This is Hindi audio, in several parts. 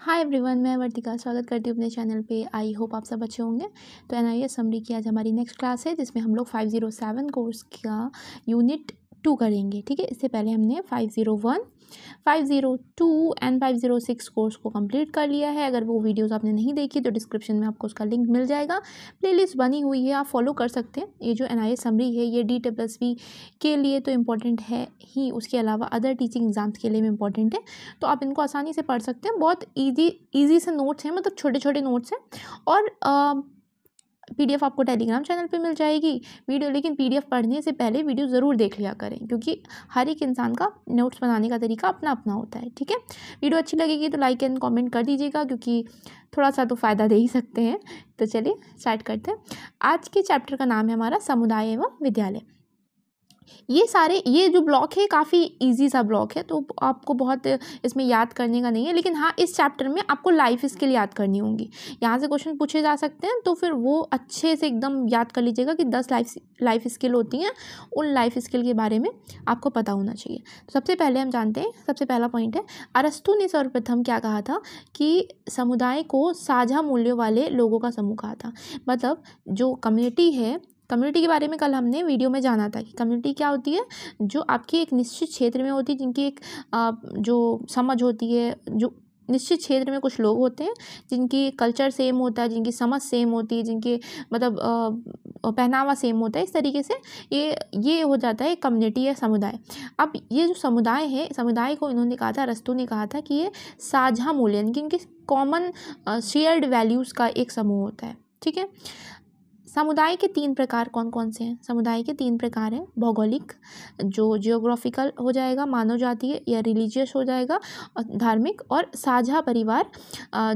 हाय एवरीवन मैं वर्तिका स्वागत करती हूँ अपने चैनल पे आई होप आप सब अच्छे होंगे तो एन आई एस समरी की आज हमारी नेक्स्ट क्लास है जिसमें हम लोग फाइव जीरो सेवन कोर्स का यूनिट टू करेंगे ठीक है इससे पहले हमने five zero one five zero two and five zero six course को कंप्लीट कर लिया है अगर वो वीडियोस आपने नहीं देखी तो डिस्क्रिप्शन में आपको उसका लिंक मिल जाएगा प्लेलिस्ट बनी हुई है आप फॉलो कर सकते हैं ये जो एन आई समरी है ये डी वी के लिए तो इम्पॉर्टेंट है ही उसके अलावा अदर टीचिंग एग्ज़ाम्स के लिए भी इंपॉर्टेंट है तो आप इनको आसानी से पढ़ सकते हैं बहुत ईजी ईजी से नोट्स हैं मतलब छोटे छोटे नोट्स हैं और आ, पीडीएफ आपको टेलीग्राम चैनल पे मिल जाएगी वीडियो लेकिन पीडीएफ पढ़ने से पहले वीडियो ज़रूर देख लिया करें क्योंकि हर एक इंसान का नोट्स बनाने का तरीका अपना अपना होता है ठीक है वीडियो अच्छी लगेगी तो लाइक एंड कॉमेंट कर दीजिएगा क्योंकि थोड़ा सा तो फ़ायदा दे ही सकते हैं तो चलिए स्टार्ट करते हैं आज के चैप्टर का नाम है हमारा समुदाय एवं विद्यालय ये सारे ये जो ब्लॉक है काफ़ी ईजी सा ब्लॉक है तो आपको बहुत इसमें याद करने का नहीं है लेकिन हाँ इस चैप्टर में आपको लाइफ स्किल याद करनी होगी यहाँ से क्वेश्चन पूछे जा सकते हैं तो फिर वो अच्छे से एकदम याद कर लीजिएगा कि दस लाइफ लाइफ स्किल होती हैं उन लाइफ स्किल के बारे में आपको पता होना चाहिए तो सबसे पहले हम जानते हैं सबसे पहला पॉइंट है अरस्तु ने सर्वप्रथम क्या कहा था कि समुदाय को साझा मूल्यों वाले लोगों का समूह कहा था मतलब जो कम्युनिटी है कम्युनिटी के बारे में कल हमने वीडियो में जाना था कि कम्युनिटी क्या होती है जो आपकी एक निश्चित क्षेत्र में होती है जिनकी एक जो समझ होती है जो निश्चित क्षेत्र में कुछ लोग होते हैं जिनकी कल्चर सेम होता है जिनकी समझ सेम होती है जिनके मतलब पहनावा सेम होता है इस तरीके से ये ये हो जाता है कम्युनिटी या समुदाय अब ये जो समुदाय है समुदाय को इन्होंने कहा था रस्तू ने कहा था कि ये साझा मूल्य यानी कि इनके कॉमन शेयर्ड वैल्यूज़ का एक समूह होता है ठीक है समुदाय के तीन प्रकार कौन कौन से हैं समुदाय के तीन प्रकार हैं भौगोलिक जो जियोग्राफिकल हो जाएगा मानव जातीय या रिलीजियस हो जाएगा धार्मिक और साझा परिवार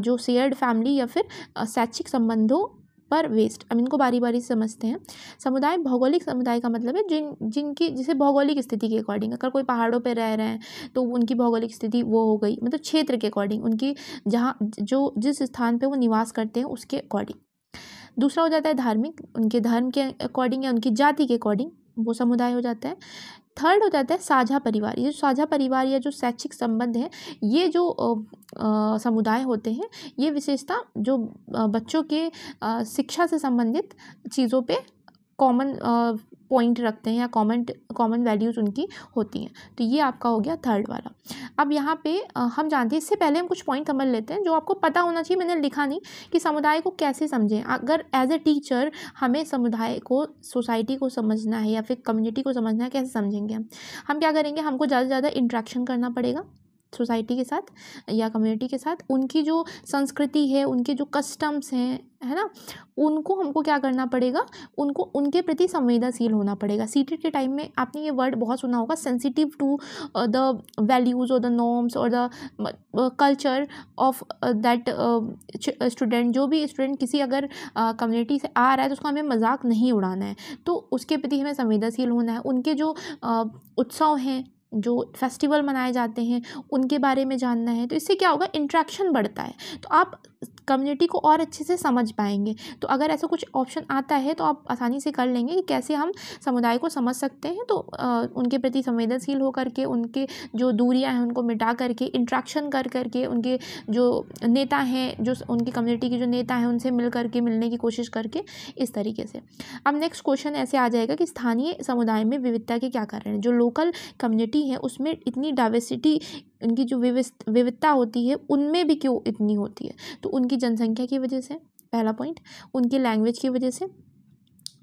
जो शेयर्ड फैमिली या फिर शैक्षिक संबंधों पर वेस्ट अब इनको बारी बारी समझते हैं समुदाय भौगोलिक समुदाय का मतलब है जिन जिनकी जिसे भौगोलिक स्थिति के अकॉर्डिंग अगर कोई पहाड़ों पर रह रहे हैं तो उनकी भौगोलिक स्थिति वो हो गई मतलब क्षेत्र के अकॉर्डिंग उनकी जहाँ जो जिस स्थान पर वो निवास करते हैं उसके अकॉर्डिंग दूसरा हो जाता है धार्मिक उनके धर्म के अकॉर्डिंग या उनकी जाति के अकॉर्डिंग वो समुदाय हो जाता है थर्ड हो जाता है साझा परिवार ये जो साझा परिवार या जो शैक्षिक संबंध है ये जो समुदाय होते हैं ये विशेषता जो बच्चों के शिक्षा से संबंधित चीज़ों पे कॉमन पॉइंट रखते हैं या कॉमन कॉमन वैल्यूज़ उनकी होती हैं तो ये आपका हो गया थर्ड वाला अब यहाँ पे हम जानते हैं इससे पहले हम कुछ पॉइंट समझ लेते हैं जो आपको पता होना चाहिए मैंने लिखा नहीं कि समुदाय को कैसे समझें अगर एज ए टीचर हमें समुदाय को सोसाइटी को समझना है या फिर कम्युनिटी को समझना है कैसे समझेंगे हम हम क्या करेंगे हमको ज़्यादा से ज़्यादा इंट्रैक्शन करना पड़ेगा सोसाइटी के साथ या कम्युनिटी के साथ उनकी जो संस्कृति है उनके जो कस्टम्स हैं है ना उनको हमको क्या करना पड़ेगा उनको उनके प्रति संवेदनशील होना पड़ेगा सीटेट के टाइम में आपने ये वर्ड बहुत सुना होगा सेंसिटिव टू द वैल्यूज़ और द नॉर्म्स और the culture of that student जो भी स्टूडेंट किसी अगर कम्युनिटी uh, से आ रहा है तो उसको हमें मजाक नहीं उड़ाना है तो उसके प्रति हमें संवेदनशील होना है उनके जो uh, उत्सव हैं जो फेस्टिवल मनाए जाते हैं उनके बारे में जानना है तो इससे क्या होगा इंट्रैक्शन बढ़ता है तो आप कम्युनिटी को और अच्छे से समझ पाएंगे तो अगर ऐसा कुछ ऑप्शन आता है तो आप आसानी से कर लेंगे कि कैसे हम समुदाय को समझ सकते हैं तो आ, उनके प्रति संवेदनशील हो करके उनके जो दूरियां हैं उनको मिटा करके इंट्रैक्शन कर करके उनके जो नेता हैं जो उनकी कम्युनिटी के जो नेता हैं उनसे मिल करके मिलने की कोशिश करके इस तरीके से अब नेक्स्ट क्वेश्चन ऐसे आ जाएगा कि स्थानीय समुदाय में विविधता के क्या कारण हैं जो लोकल कम्युनिटी है उसमें इतनी डाइवर्सिटी उनकी जो विविधता होती है उनमें भी क्यों इतनी होती है तो उनकी जनसंख्या की वजह से पहला पॉइंट उनकी लैंग्वेज की वजह से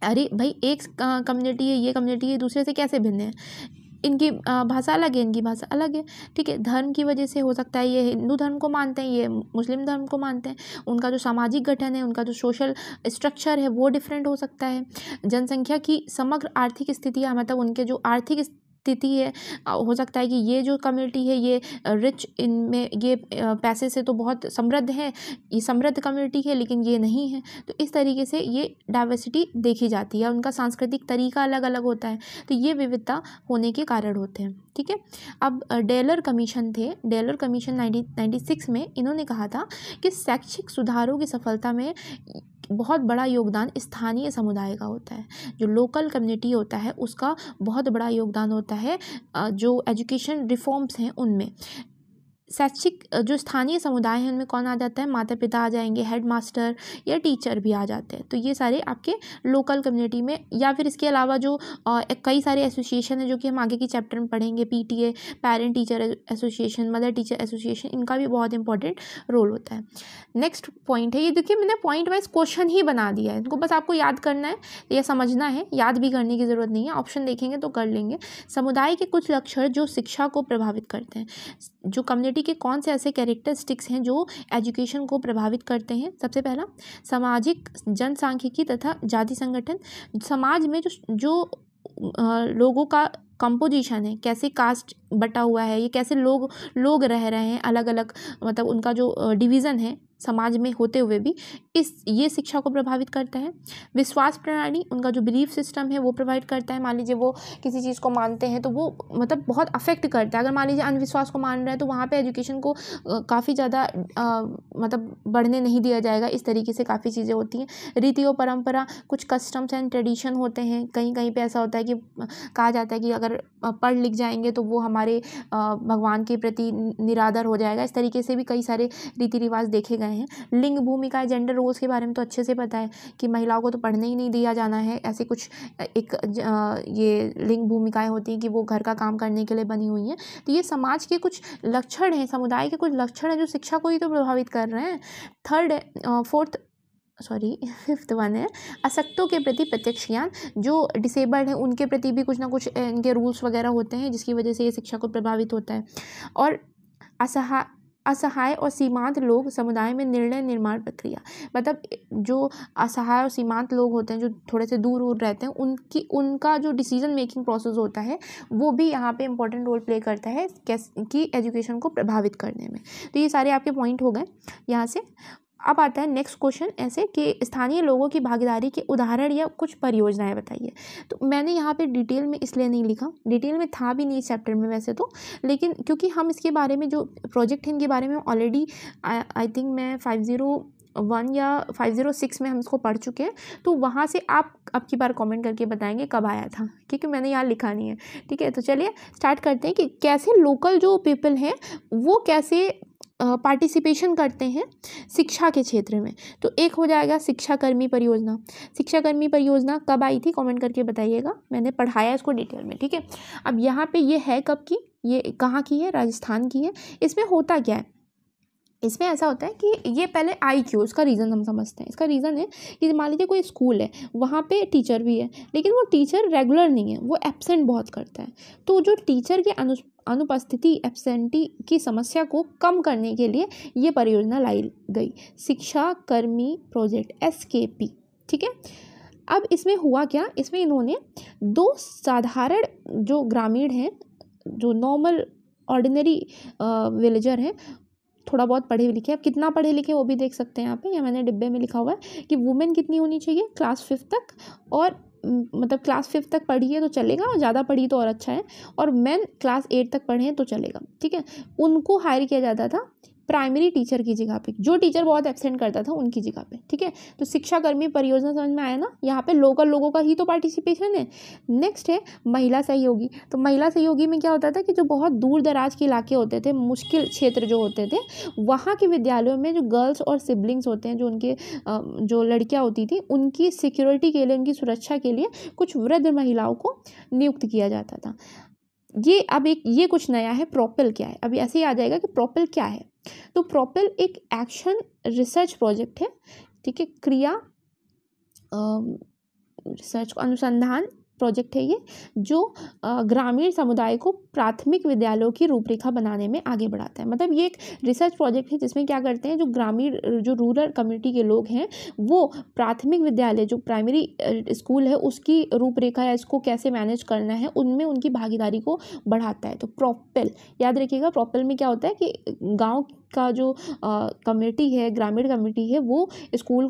अरे भाई एक कम्युनिटी है ये कम्युनिटी है दूसरे से कैसे भिन्न है इनकी भाषा अलग है इनकी भाषा अलग है ठीक है धर्म की वजह से हो सकता है ये हिंदू धर्म को मानते हैं ये मुस्लिम धर्म को मानते हैं उनका जो सामाजिक गठन है उनका जो सोशल स्ट्रक्चर है वो डिफरेंट हो सकता है जनसंख्या की समग्र आर्थिक स्थिति मतलब उनके जो आर्थिक स्थिति है हो सकता है कि ये जो कम्युनिटी है ये रिच इन में ये पैसे से तो बहुत समृद्ध है ये समृद्ध कम्युनिटी है लेकिन ये नहीं है तो इस तरीके से ये डाइवर्सिटी देखी जाती है उनका सांस्कृतिक तरीका अलग अलग होता है तो ये विविधता होने के कारण होते हैं ठीक है अब डेलर कमीशन थे डेलर कमीशन नाइनटीन सिक्स में इन्होंने कहा था कि शैक्षिक सुधारों की सफलता में बहुत बड़ा योगदान स्थानीय समुदाय का होता है जो लोकल कम्युनिटी होता है उसका बहुत बड़ा योगदान होता होता है जो एजुकेशन रिफॉर्म्स हैं उनमें शैक्षिक जो स्थानीय समुदाय हैं उनमें कौन आ जाता है माता पिता आ जाएंगे हेड मास्टर या टीचर भी आ जाते हैं तो ये सारे आपके लोकल कम्युनिटी में या फिर इसके अलावा जो कई सारे एसोसिएशन है जो कि हम आगे की चैप्टर में पढ़ेंगे P T A parent teacher association mother teacher association इनका भी बहुत इंपॉर्टेंट रोल होता है नेक्स्ट पॉइंट है ये देखिए मैंने पॉइंट वाइज क्वेश्चन ही बना दिया है इनको बस आपको याद करना है या समझना है याद भी करने की ज़रूरत नहीं है ऑप्शन देखेंगे तो कर लेंगे समुदाय के कुछ लक्षण जो शिक्षा को प्रभावित करते हैं जो कम्युनिटी पर्सनैलिटी के कौन से ऐसे कैरेक्टरिस्टिक्स हैं जो एजुकेशन को प्रभावित करते हैं सबसे पहला सामाजिक जनसांख्यिकी तथा जाति संगठन समाज में जो जो लोगों का कंपोजिशन है कैसे कास्ट बटा हुआ है ये कैसे लोग लोग रह रहे हैं अलग अलग मतलब उनका जो डिवीज़न है समाज में होते हुए भी इस ये शिक्षा को प्रभावित करता है विश्वास प्रणाली उनका जो बिलीफ सिस्टम है वो प्रोवाइड करता है मान लीजिए वो किसी चीज़ को मानते हैं तो वो मतलब बहुत अफेक्ट करता है अगर मान लीजिए अंधविश्वास को मान रहा है तो वहाँ पे एजुकेशन को काफ़ी ज़्यादा मतलब बढ़ने नहीं दिया जाएगा इस तरीके से काफ़ी चीज़ें होती हैं रीति और परंपरा कुछ कस्टम्स एंड ट्रेडिशन होते हैं कहीं कहीं पर ऐसा होता है कि कहा जाता है कि अगर पढ़ लिख जाएंगे तो वो हमारे भगवान के प्रति निरादर हो जाएगा इस तरीके से भी कई सारे रीति रिवाज देखे गए आए हैं लिंग भूमिका जेंडर रोल्स के बारे में तो अच्छे से पता है कि महिलाओं को तो पढ़ने ही नहीं दिया जाना है ऐसे कुछ एक ये लिंग भूमिकाएं होती हैं कि वो घर का काम करने के लिए बनी हुई हैं तो ये समाज के कुछ लक्षण हैं समुदाय के कुछ लक्षण हैं जो शिक्षा को ही तो प्रभावित कर रहे हैं third fourth sorry fifth one है असक्तों के प्रति प्रत्यक्ष ज्ञान जो डिसेबल्ड हैं उनके प्रति भी कुछ ना कुछ इनके रूल्स वगैरह होते हैं जिसकी वजह से ये शिक्षा को प्रभावित होता है और असहा असहाय और सीमांत लोग समुदाय में निर्णय निर्माण प्रक्रिया मतलब जो असहाय और सीमांत लोग होते हैं जो थोड़े से दूर दूर रहते हैं उनकी उनका जो डिसीजन मेकिंग प्रोसेस होता है वो भी यहाँ पे इंपॉर्टेंट रोल प्ले करता है कि एजुकेशन को प्रभावित करने में तो ये सारे आपके पॉइंट हो गए यहाँ से अब आता है नेक्स्ट क्वेश्चन ऐसे कि स्थानीय लोगों की भागीदारी के उदाहरण या कुछ परियोजनाएं बताइए तो मैंने यहाँ पे डिटेल में इसलिए नहीं लिखा डिटेल में था भी नहीं इस चैप्टर में वैसे तो लेकिन क्योंकि हम इसके बारे में जो प्रोजेक्ट है इनके बारे में ऑलरेडी आई थिंक मैं फाइव ज़ीरो वन या फाइव ज़ीरो सिक्स में हम इसको पढ़ चुके हैं तो वहाँ से आप अब की बार कमेंट करके बताएंगे कब आया था क्योंकि मैंने यहाँ लिखा नहीं है ठीक है तो चलिए स्टार्ट करते हैं कि कैसे लोकल जो पीपल हैं वो कैसे पार्टिसिपेशन करते हैं शिक्षा के क्षेत्र में तो एक हो जाएगा शिक्षाकर्मी परियोजना शिक्षाकर्मी परियोजना कब आई थी कमेंट करके बताइएगा मैंने पढ़ाया इसको डिटेल में ठीक है अब यहाँ पे ये है कब की ये कहाँ की है राजस्थान की है इसमें होता क्या है इसमें ऐसा होता है कि ये पहले आई क्यू इसका रीज़न हम समझते हैं इसका रीज़न है कि मान लीजिए कोई स्कूल है वहाँ पे टीचर भी है लेकिन वो टीचर रेगुलर नहीं है वो एब्सेंट बहुत करता है तो जो टीचर के अनु अनुपस्थिति एब्सेंटी की समस्या को कम करने के लिए ये परियोजना लाई गई शिक्षा कर्मी प्रोजेक्ट एस के पी ठीक है अब इसमें हुआ क्या इसमें इन्होंने दो साधारण जो ग्रामीण हैं जो नॉर्मल ऑर्डिनरी विलेजर हैं थोड़ा बहुत पढ़े लिखे अब कितना पढ़े लिखे वो भी देख सकते हैं यहाँ पे ये मैंने डिब्बे में लिखा हुआ है कि वुमेन कितनी होनी चाहिए क्लास फिफ्थ तक और मतलब क्लास फिफ्थ तक पढ़ी है तो चलेगा और ज़्यादा पढ़ी तो और अच्छा है और मैन क्लास एट तक पढ़े हैं तो चलेगा ठीक है उनको हायर किया जाता था प्राइमरी टीचर की जगह पे जो टीचर बहुत एबसेंट करता था उनकी जगह पे ठीक है तो शिक्षाकर्मी परियोजना समझ में आया ना यहाँ पे लोकल लोगों का ही तो पार्टिसिपेशन है नेक्स्ट है महिला सहयोगी तो महिला सहयोगी में क्या होता था कि जो बहुत दूर दराज के इलाके होते थे मुश्किल क्षेत्र जो होते थे वहाँ के विद्यालयों में जो गर्ल्स और सिबलिंग्स होते हैं जो उनके जो लड़कियाँ होती थी उनकी सिक्योरिटी के लिए उनकी सुरक्षा के लिए कुछ वृद्ध महिलाओं को नियुक्त किया जाता था ये अब एक ये कुछ नया है प्रोपेल क्या है अभी ऐसे ही आ जाएगा कि प्रोपेल क्या है तो प्रोपेल एक एक्शन रिसर्च प्रोजेक्ट है ठीक है क्रिया रिसर्च अनुसंधान प्रोजेक्ट है ये जो ग्रामीण समुदाय को प्राथमिक विद्यालयों की रूपरेखा बनाने में आगे बढ़ाता है मतलब ये एक रिसर्च प्रोजेक्ट है जिसमें क्या करते हैं जो ग्रामीण जो रूरल कम्युनिटी के लोग हैं वो प्राथमिक विद्यालय जो प्राइमरी स्कूल है उसकी रूपरेखा या इसको कैसे मैनेज करना है उनमें उनकी भागीदारी को बढ़ाता है तो प्रोपेल याद रखिएगा प्रोपेल में क्या होता है कि गाँव का जो कमेटी है ग्रामीण कमेटी है वो स्कूल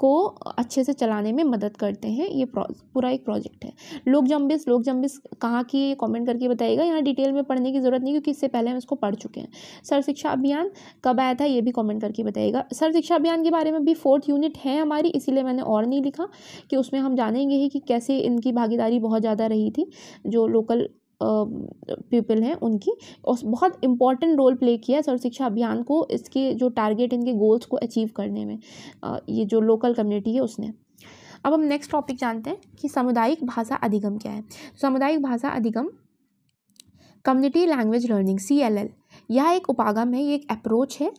को अच्छे से चलाने में मदद करते हैं ये पूरा एक प्रोजेक्ट है लोक जम्बिस लोक जम्बिस कहाँ की है कॉमेंट करके बताइएगा यहाँ डिटेल में पढ़ने की ज़रूरत नहीं क्योंकि इससे पहले हम इसको पढ़ चुके हैं सर शिक्षा अभियान कब आया था ये भी कॉमेंट करके बताइएगा सर शिक्षा अभियान के बारे में भी फोर्थ यूनिट है हमारी इसीलिए मैंने और नहीं लिखा कि उसमें हम जानेंगे ही कि कैसे इनकी भागीदारी बहुत ज़्यादा रही थी जो लोकल पीपल हैं उनकी और बहुत इम्पॉर्टेंट रोल प्ले किया है सर्व शिक्षा अभियान को इसके जो टारगेट इनके गोल्स को अचीव करने में ये जो लोकल कम्युनिटी है उसने अब हम नेक्स्ट टॉपिक जानते हैं कि सामुदायिक भाषा अधिगम क्या है सामुदायिक भाषा अधिगम community language learning C L L यह एक उपागम है ये एक अप्रोच है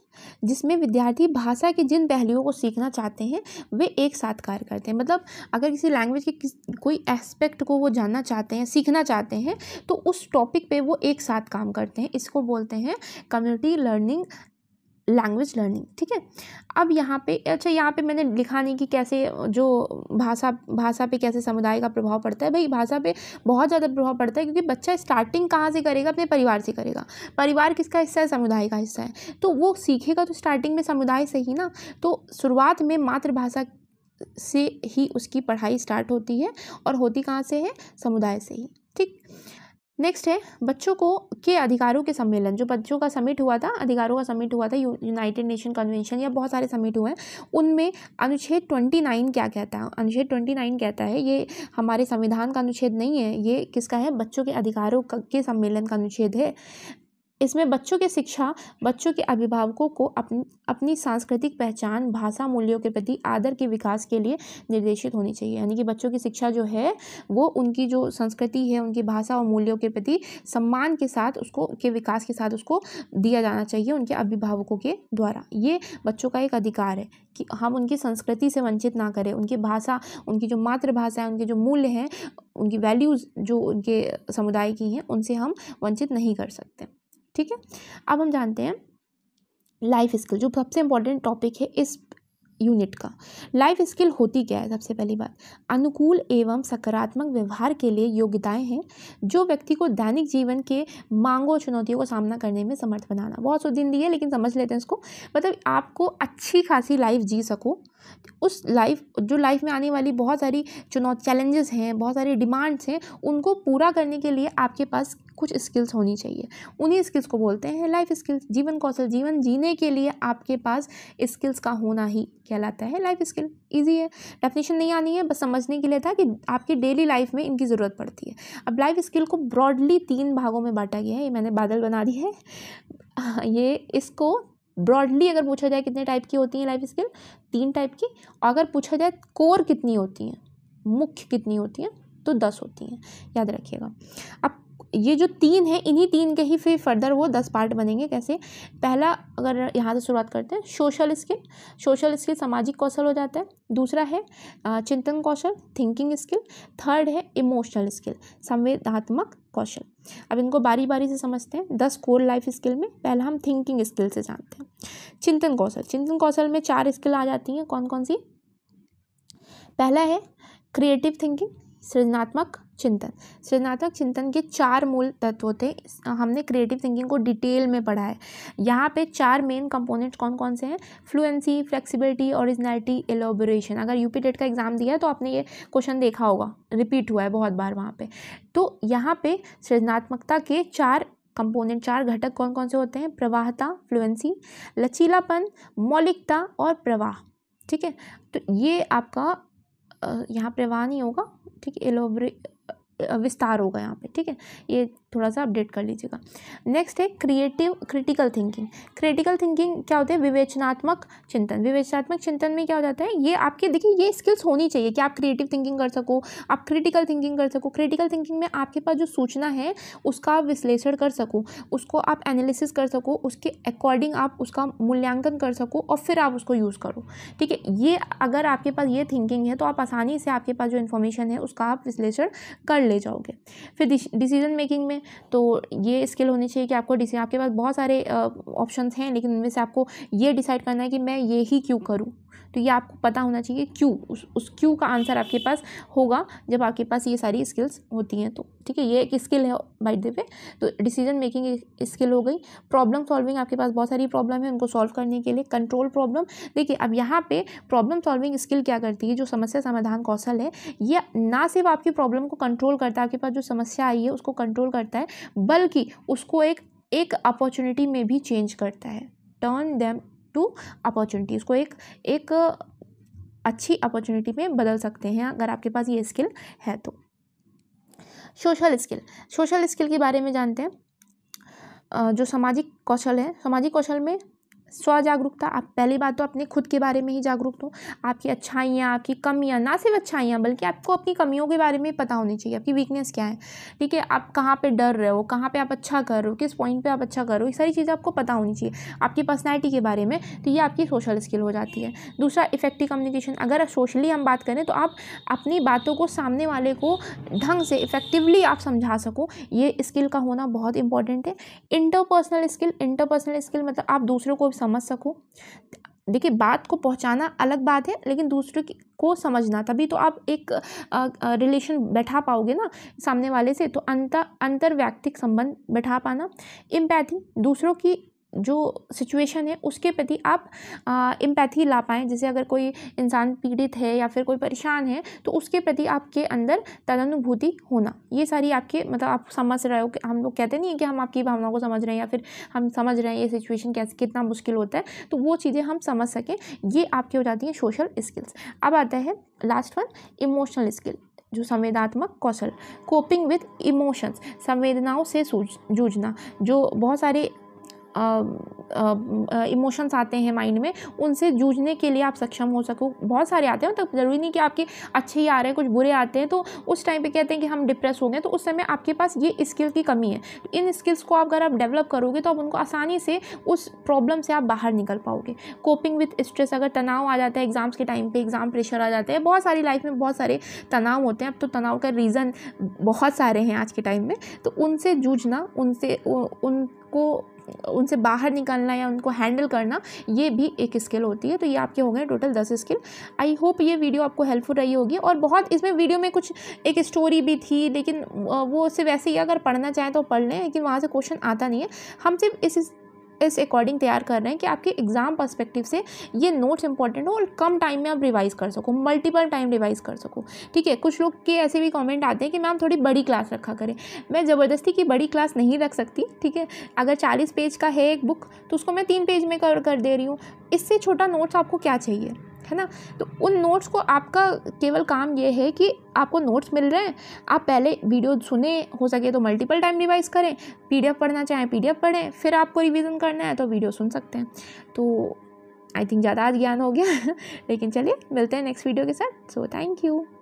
जिसमें विद्यार्थी भाषा के जिन पहलुओं को सीखना चाहते हैं वे एक साथ कार्य करते हैं मतलब अगर किसी लैंग्वेज के किस कोई एस्पेक्ट को वो जानना चाहते हैं सीखना चाहते हैं तो उस टॉपिक पे वो एक साथ काम करते हैं इसको बोलते हैं कम्युनिटी लर्निंग लैंग्वेज लर्निंग ठीक है अब यहाँ पे अच्छा यहाँ पे मैंने लिखा नहीं कि कैसे जो भाषा भाषा पे कैसे समुदाय का प्रभाव पड़ता है भाई भाषा पे बहुत ज़्यादा प्रभाव पड़ता है क्योंकि बच्चा स्टार्टिंग कहाँ से करेगा अपने परिवार से करेगा परिवार किसका हिस्सा है समुदाय का हिस्सा है तो वो सीखेगा तो स्टार्टिंग में समुदाय से ही ना तो शुरुआत में मातृभाषा से ही उसकी पढ़ाई स्टार्ट होती है और होती कहाँ से है समुदाय से ही ठीक नेक्स्ट है बच्चों को के अधिकारों के सम्मेलन जो बच्चों का समिट हुआ था अधिकारों का समिट हुआ था यू, यूनाइटेड नेशन कन्वेंशन या बहुत सारे समिट हुए हैं उनमें अनुच्छेद ट्वेंटी नाइन क्या कहता है अनुच्छेद ट्वेंटी नाइन कहता है ये हमारे संविधान का अनुच्छेद नहीं है ये किसका है बच्चों के अधिकारों के सम्मेलन का अनुच्छेद है इसमें बच्चों की शिक्षा बच्चों के अभिभावकों को अपनी अपनी सांस्कृतिक पहचान भाषा मूल्यों के प्रति आदर के विकास के लिए निर्देशित होनी चाहिए यानी कि बच्चों की शिक्षा जो है वो उनकी जो संस्कृति है उनकी भाषा और मूल्यों के प्रति सम्मान के साथ उसको के विकास के साथ उसको दिया जाना चाहिए उनके अभिभावकों के द्वारा ये बच्चों का एक अधिकार है कि हम उनकी संस्कृति से वंचित ना करें उनकी भाषा उनकी जो मातृभाषा है उनके जो मूल्य हैं उनकी वैल्यूज़ जो उनके समुदाय की हैं उनसे हम वंचित नहीं कर सकते ठीक है अब हम जानते हैं लाइफ स्किल जो सबसे इम्पॉर्टेंट टॉपिक है इस यूनिट का लाइफ स्किल होती क्या है सबसे पहली बात अनुकूल एवं सकारात्मक व्यवहार के लिए योग्यताएं हैं जो व्यक्ति को दैनिक जीवन के मांगों चुनौतियों को सामना करने में समर्थ बनाना बहुत सौ दिन दी है लेकिन समझ लेते हैं इसको मतलब आपको अच्छी खासी लाइफ जी सको उस लाइफ जो लाइफ में आने वाली बहुत सारी चुनौ चैलेंजेस हैं बहुत सारी डिमांड्स हैं उनको पूरा करने के लिए आपके पास कुछ स्किल्स होनी चाहिए उन्हीं स्किल्स को बोलते हैं लाइफ स्किल्स जीवन कौशल जीवन जीने के लिए आपके पास स्किल्स का होना ही कहलाता है लाइफ स्किल ईजी है डेफिनेशन नहीं आनी है बस समझने के लिए था कि आपकी डेली लाइफ में इनकी ज़रूरत पड़ती है अब लाइफ स्किल को ब्रॉडली तीन भागों में बांटा गया है ये मैंने बादल बना दी है ये इसको ब्रॉडली अगर पूछा जाए कितने टाइप की होती हैं लाइफ स्किल तीन टाइप की अगर पूछा जाए कोर कितनी होती हैं मुख्य कितनी होती हैं तो दस होती हैं याद रखिएगा अब ये जो तीन है इन्हीं तीन के ही फिर फर्दर वो दस पार्ट बनेंगे कैसे पहला अगर यहाँ से शुरुआत करते हैं सोशल स्किल सोशल स्किल सामाजिक कौशल हो जाता है दूसरा है चिंतन कौशल थिंकिंग स्किल थर्ड है इमोशनल स्किल संवेदात्मक कौशल अब इनको बारी बारी से समझते हैं दस कोर लाइफ स्किल में पहला हम थिंकिंग स्किल से जानते हैं चिंतन कौशल चिंतन कौशल में चार स्किल आ जाती हैं कौन कौन सी पहला है क्रिएटिव थिंकिंग सृजनात्मक चिंतन सृजनात्मक चिंतन के चार मूल तत्व थे हमने क्रिएटिव थिंकिंग को डिटेल में पढ़ा है यहाँ पे चार मेन कंपोनेंट्स कौन कौन से हैं फ्लुएंसी फ्लेक्सिबिलिटी ओरिजिनलिटी एलोबोरेशन अगर यूपी टेट का एग्ज़ाम दिया है तो आपने ये क्वेश्चन देखा होगा रिपीट हुआ है बहुत बार वहाँ पर तो यहाँ पर सृजनात्मकता के चार कंपोनेंट चार घटक कौन कौन से होते हैं प्रवाहता फ्लुएंसी लचीलापन मौलिकता और प्रवाह ठीक है तो ये आपका यहाँ प्रवाह नहीं होगा ठीक है एलोबरे विस्तार होगा यहाँ पे ठीक है ये थोड़ा सा अपडेट कर लीजिएगा नेक्स्ट है creative critical thinking critical thinking क्या होते हैं विवेचनात्मक चिंतन विवेचनात्मक चिंतन में क्या हो जाता है ये आपके देखिए ये स्किल्स होनी चाहिए कि आप क्रिएटिव थिंकिंग कर सको आप क्रिटिकल थिंकिंग कर सको क्रिटिकल थिंकिंग में आपके पास जो सूचना है उसका आप विश्लेषण कर सको उसको आप एनालिसिस कर सको उसके अकॉर्डिंग आप उसका मूल्यांकन कर सको और फिर आप उसको यूज़ करो ठीक है ये अगर आपके पास ये थिंकिंग है तो आप आसानी से आपके पास जो इन्फॉर्मेशन है उसका आप विश्लेषण कर ले जाओगे फिर डिसीजन मेकिंग में तो ये स्किल होनी चाहिए कि आपको डिसाइड आपके पास बहुत सारे ऑप्शंस हैं लेकिन उनमें से आपको ये डिसाइड करना है कि मैं ये ही क्यों करूँ तो ये आपको पता होना चाहिए क्यू उस उस क्यू का आंसर आपके पास होगा जब आपके पास ये सारी स्किल्स होती हैं तो ठीक है ये एक स्किल है बाइट दे पे तो डिसीजन मेकिंग एक स्किल हो गई प्रॉब्लम सॉल्विंग आपके पास बहुत सारी प्रॉब्लम है उनको सॉल्व करने के लिए कंट्रोल प्रॉब्लम देखिए अब यहाँ पे प्रॉब्लम सॉल्विंग स्किल क्या करती है जो समस्या समाधान कौशल है ये ना सिर्फ आपकी प्रॉब्लम को कंट्रोल करता है आपके पास जो समस्या आई है उसको कंट्रोल करता है बल्कि उसको एक एक अपॉर्चुनिटी में भी चेंज करता है टर्न देम टू अपॉर्चुनिटी उसको एक एक अच्छी अपॉर्चुनिटी में बदल सकते हैं अगर आपके पास ये स्किल है तो सोशल स्किल सोशल स्किल के बारे में जानते हैं जो सामाजिक कौशल है सामाजिक कौशल में स्व जागरूकता आप पहली बात तो अपने खुद के बारे में ही जागरूक हो आपकी अच्छाइयाँ आपकी कमियाँ ना सिर्फ अच्छाइयाँ बल्कि आपको अपनी कमियों के बारे में पता होनी चाहिए आपकी वीकनेस क्या है ठीक है आप कहाँ पे डर रहे हो कहाँ पे आप अच्छा कर रहे हो किस पॉइंट पे आप अच्छा कर रहे हो ये सारी चीज़ें आपको पता होनी चाहिए आपकी पर्सनैलिटी के बारे में तो ये आपकी सोशल स्किल हो जाती है दूसरा इफेक्टिव कम्युनिकेशन अगर सोशली हम बात करें तो आप अपनी बातों को सामने वाले को ढंग से इफेक्टिवली आप समझा सको ये स्किल का होना बहुत इंपॉर्टेंट है इंटरपर्सनल स्किल इंटरपर्सनल स्किल मतलब आप दूसरों को समझ सको देखिए बात को पहुंचाना अलग बात है लेकिन दूसरे को समझना तभी तो आप एक रिलेशन बैठा पाओगे ना सामने वाले से तो अंतर अंतर्व्यक्तिक संबंध बैठा पाना इम्पैथी दूसरों की जो सिचुएशन है उसके प्रति आप इम्पैथी ला पाएँ जैसे अगर कोई इंसान पीड़ित है या फिर कोई परेशान है तो उसके प्रति आपके अंदर तदनुभूति होना ये सारी आपके मतलब आप समझ रहे हो कि हम लोग कहते नहीं है कि हम आपकी भावनाओं को समझ रहे हैं या फिर हम समझ रहे हैं ये सिचुएशन कैसे कितना मुश्किल होता है तो वो चीज़ें हम समझ सकें ये आपकी हो जाती हैं सोशल स्किल्स अब आता है लास्ट वन इमोशनल स्किल जो संवेदात्मक कौशल कोपिंग विथ इमोशंस संवेदनाओं से जूझना जो बहुत सारे इमोशंस आते हैं माइंड में उनसे जूझने के लिए आप सक्षम हो सको बहुत सारे आते हैं तब मतलब ज़रूरी नहीं कि आपके अच्छे ही आ रहे हैं कुछ बुरे आते हैं तो उस टाइम पे कहते हैं कि हम डिप्रेस हो गए तो उस समय आपके पास ये स्किल की कमी है इन स्किल्स को आप अगर आप डेवलप करोगे तो आप उनको आसानी से उस प्रॉब्लम से आप बाहर निकल पाओगे कोपिंग विथ स्ट्रेस अगर तनाव आ जाता है एग्ज़ाम्स के टाइम पर एग्ज़ाम प्रेशर आ जाता है बहुत सारी लाइफ में बहुत सारे तनाव होते हैं अब तो तनाव का रीज़न बहुत सारे हैं आज के टाइम में तो उनसे जूझना उनसे उनको उनसे बाहर निकालना या उनको हैंडल करना ये भी एक स्किल होती है तो ये आपके हो गए टोटल दस स्किल आई होप ये वीडियो आपको हेल्पफुल रही होगी और बहुत इसमें वीडियो में कुछ एक स्टोरी भी थी लेकिन वो सिर्फ वैसे ही अगर पढ़ना चाहें तो पढ़ लें लेकिन वहाँ से क्वेश्चन आता नहीं है हम सिर्फ इस इस अकॉर्डिंग तैयार कर रहे हैं कि आपके एग्ज़ाम परस्पेक्टिव से ये नोट्स इंपॉर्टेंट हो और कम टाइम में आप रिवाइज़ कर सको मल्टीपल टाइम रिवाइज़ कर सको ठीक है कुछ लोग के ऐसे भी कॉमेंट आते हैं कि मैम थोड़ी बड़ी क्लास रखा करें मैं ज़बरदस्ती की बड़ी क्लास नहीं रख सकती ठीक है अगर चालीस पेज का है एक बुक तो उसको मैं तीन पेज में कवर कर दे रही हूँ इससे छोटा नोट्स आपको क्या चाहिए है ना तो उन नोट्स को आपका केवल काम ये है कि आपको नोट्स मिल रहे हैं आप पहले वीडियो सुने हो सके तो मल्टीपल टाइम रिवाइज करें पीडीएफ पढ़ना चाहें पीडीएफ पढ़ें फिर आपको रिवीजन करना है तो वीडियो सुन सकते हैं तो आई थिंक ज़्यादा आज ज्ञान हो गया लेकिन चलिए मिलते हैं नेक्स्ट वीडियो के साथ सो थैंक यू